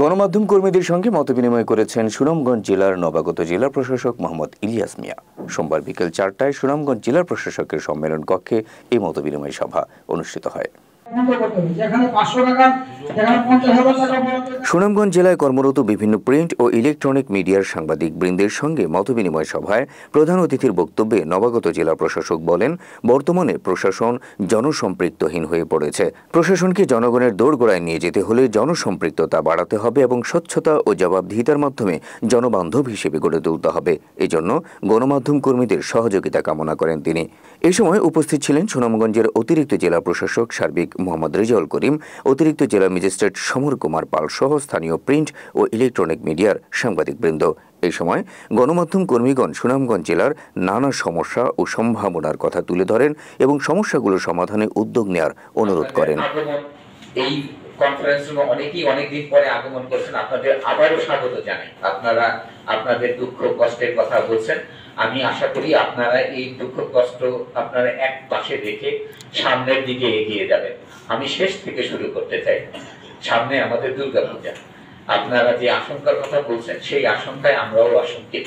গণমাধ্যম কর্মীদের সঙ্গে মতবিনিময় করেছেন সুনামগঞ্জ জেলার নবাগত জেলা প্রশাসক মোহাম্মদ ইলিয়াস মিয়া সোমবার বিকেল চারটায় সুনামগঞ্জ জেলা প্রশাসকের সম্মেলন কক্ষে এই মতবিনিময় সভা অনুষ্ঠিত হয় সুনামগঞ্জ জেলায় কর্মরত বিভিন্ন প্রিন্ট ও ইলেকট্রনিক মিডিয়ার সাংবাদিক বৃন্দের সঙ্গে মতবিনিময় সভায় প্রধান অতিথির বক্তব্যে নবাগত জেলা প্রশাসক বলেন বর্তমানে প্রশাসন জনসম্পৃক্তহীন হয়ে পড়েছে প্রশাসনকে জনগণের দোরগোড়ায় নিয়ে যেতে হলে জনসম্পৃক্ততা বাড়াতে হবে এবং স্বচ্ছতা ও জবাবদিহিতার মাধ্যমে জনবান্ধব হিসেবে গড়ে তুলতে হবে এজন্য গণমাধ্যম কর্মীদের সহযোগিতা কামনা করেন তিনি এ সময় উপস্থিত ছিলেন সুনামগঞ্জের অতিরিক্ত জেলা প্রশাসক সার্বিক মোহাম্মদ রেজাউল করিম অতিরিক্ত জেলা ম্যাজিস্ট্রেট সমর কুমার পাল সহ স্থানীয় প্রিন্ট ও ইলেকট্রনিক মিডিয়ার সাংবাদিকবৃন্দ এই সময় গণমাধ্যম কর্মীগণ সুনামগঞ্জ জেলার নানা সমস্যা ও সম্ভাবনার কথা তুলে ধরেন এবং সমস্যাগুলো সমাধানে উদ্যোগ নেয়ার অনুরোধ করেন এই কনফারেন্স রুমে অনেকেই অনেকদিন পরে আগমন করছেন আপনাদের আবারও স্বাগত জানাই আপনারা আপনাদের দুঃখ কষ্টের কথা বলছেন আমি আশা করি আপনারা এই দুঃখ কষ্ট আপনারা এক পাশে রেখে সামনের দিকে এগিয়ে যাবেন আমি শেষ থেকে শুরু করতে চাই সামনে আমাদের পূজা আপনারা যে আশঙ্কার কথা বলছেন সেই আশঙ্কায় আমরাও আশঙ্কিত